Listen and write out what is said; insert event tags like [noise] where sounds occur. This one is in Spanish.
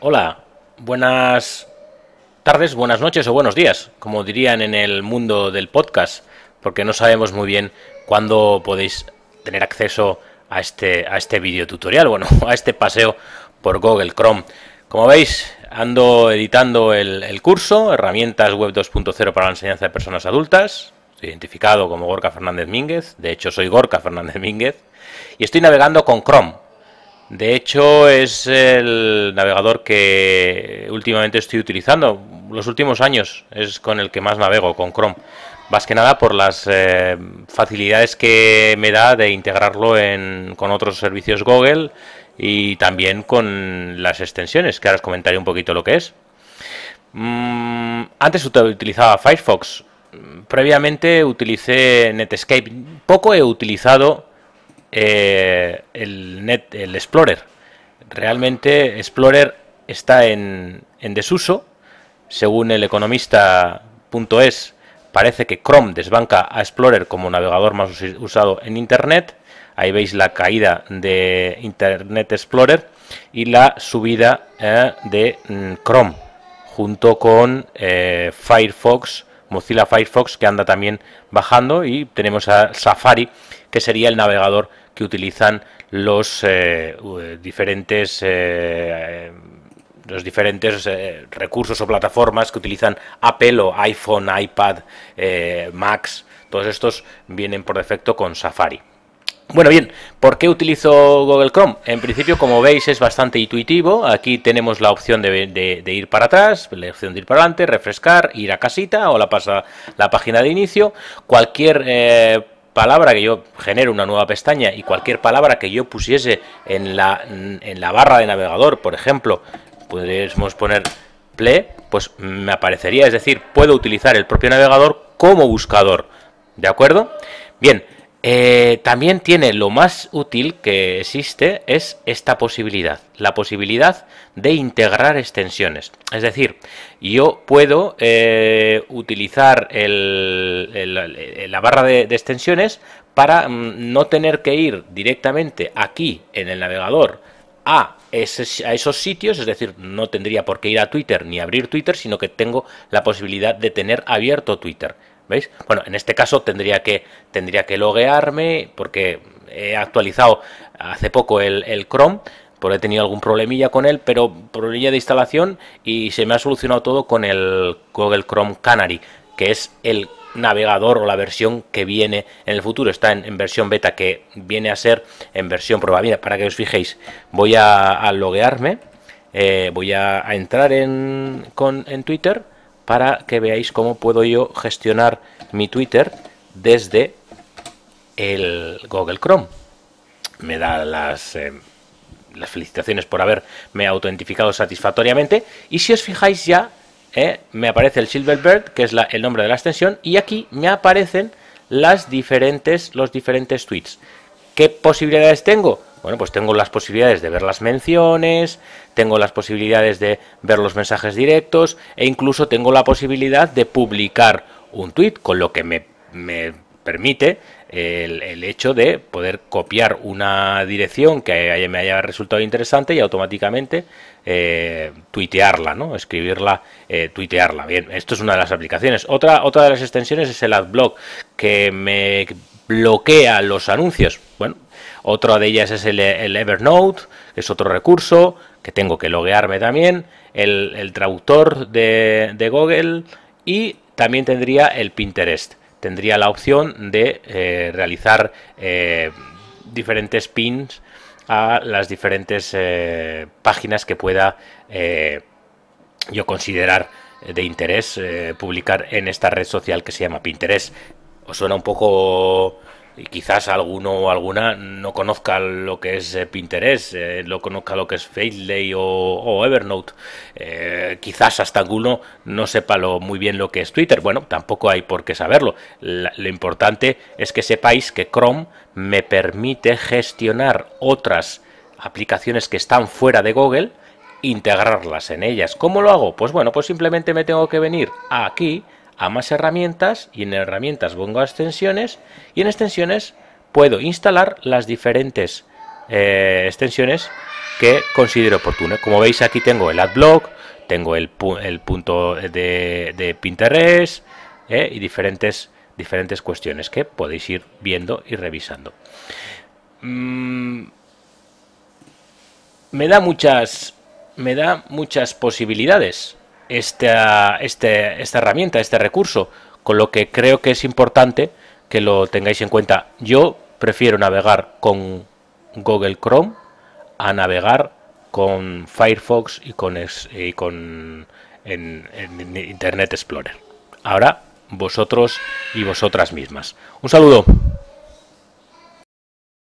Hola, buenas tardes, buenas noches o buenos días, como dirían en el mundo del podcast, porque no sabemos muy bien cuándo podéis tener acceso a este, a este video tutorial, bueno, [laughs] a este paseo por Google Chrome. Como veis, ando editando el, curso, herramientas web 2.0 para la enseñanza de personas adultas, estoy identificado como Gorka Fernández Mínguez, de hecho soy Gorka Fernández Mínguez, y estoy navegando con Chrome, de hecho, es el navegador que últimamente estoy utilizando, los últimos años es con el que más navego, con Chrome. Más que nada por las eh, facilidades que me da de integrarlo con otros servicios Google y también con las extensiones, que ahora os comentaré un poquito lo que es. Mm, antes utilizaba Firefox, previamente utilicé Netscape, poco he utilizado eh, el, Net, el Explorer. Realmente Explorer está en, en desuso. Según el economista.es, parece que Chrome desbanca a Explorer como navegador más usado en Internet. Ahí veis la caída de Internet Explorer y la subida eh, de mm, Chrome junto con eh, Firefox, Mozilla Firefox que anda también bajando y tenemos a Safari que sería el navegador que utilizan los eh, eh, diferentes eh, los diferentes recursos o plataformas que utilizan Apple o iPhone, iPad, Max todos estos vienen por defecto con Safari. Bueno, bien, ¿por qué utilizo Google Chrome? En principio, como veis, es bastante intuitivo. Aquí tenemos la opción de, ir para atrás, la opción de ir para adelante, refrescar, ir a casita o la, pasa, la página de inicio. Cualquier palabra que yo genere una nueva pestaña y cualquier palabra que yo pusiese en la, en la barra de navegador, por ejemplo, podríamos poner play, pues me aparecería, es decir, puedo utilizar el propio navegador como buscador. ¿De acuerdo? Bien, eh, también tiene lo más útil que existe es esta posibilidad, la posibilidad de integrar extensiones. Es decir, yo puedo eh, utilizar la barra de, extensiones para mm, no tener que ir directamente aquí en el navegador a, esos sitios, es decir, no tendría por qué ir a Twitter ni abrir Twitter, sino que tengo la posibilidad de tener abierto Twitter. ¿Veis? Bueno, en este caso tendría que, tendría que loguearme porque he actualizado hace poco el, Chrome porque he tenido algún problemilla con él, pero problemilla de instalación y se me ha solucionado todo con el Google Chrome Canary, que es el navegador o la versión que viene en el futuro. Está en, versión beta que viene a ser en versión probabilidad. para que os fijéis, voy a, loguearme, eh, voy a, a entrar en, con, en Twitter para que veáis cómo puedo yo gestionar mi Twitter desde el Google Chrome. Me da las, em, las felicitaciones por haberme autentificado satisfactoriamente. Y si os fijáis ya, eh, me aparece el Silverbird, que es el nombre de la extensión, y aquí me aparecen las diferentes, los diferentes tweets. ¿Qué posibilidades tengo? Bueno, pues tengo las posibilidades de ver las menciones, tengo las posibilidades de ver los mensajes directos e incluso tengo la posibilidad de publicar un tweet, con lo que me, permite el, hecho de poder copiar una dirección que me haya resultado interesante y automáticamente eh, tuitearla, ¿no? Escribirla, eh, tuitearla. Bien, esto es una de las aplicaciones. Otra, otra de las extensiones es el AdBlock, que me bloquea los anuncios. Bueno, otra de ellas es el, Evernote, que es otro recurso que tengo que loguearme también, el, traductor de, Google y también tendría el Pinterest. Tendría la opción de eh, realizar eh, diferentes pins a las diferentes eh, páginas que pueda yo considerar de interés publicar en esta red social que se llama Pinterest. ¿Os suena un poco y quizás alguno o alguna no conozca lo que es eh, Pinterest, eh, no conozca lo que es Fadeley o, Evernote, eh, quizás hasta alguno no sepa lo, muy bien lo que es Twitter. Bueno, tampoco hay por qué saberlo. lo importante es que sepáis que Chrome me permite gestionar otras aplicaciones que están fuera de Google, integrarlas en ellas. ¿Cómo lo hago? Pues bueno, pues simplemente me tengo que venir aquí a más herramientas y en herramientas pongo extensiones y en extensiones puedo instalar las diferentes eh, extensiones que considero oportuno Como veis aquí tengo el adblock, tengo el, punto de, de Pinterest eh, y diferentes, diferentes cuestiones que podéis ir viendo y revisando. Mm, me da muchas me da muchas posibilidades esta, este, esta herramienta, este recurso, con lo que creo que es importante que lo tengáis en cuenta. Yo prefiero navegar con Google Chrome a navegar con Firefox y con, en Internet Explorer. Ahora vosotros y vosotras mismas. Un saludo.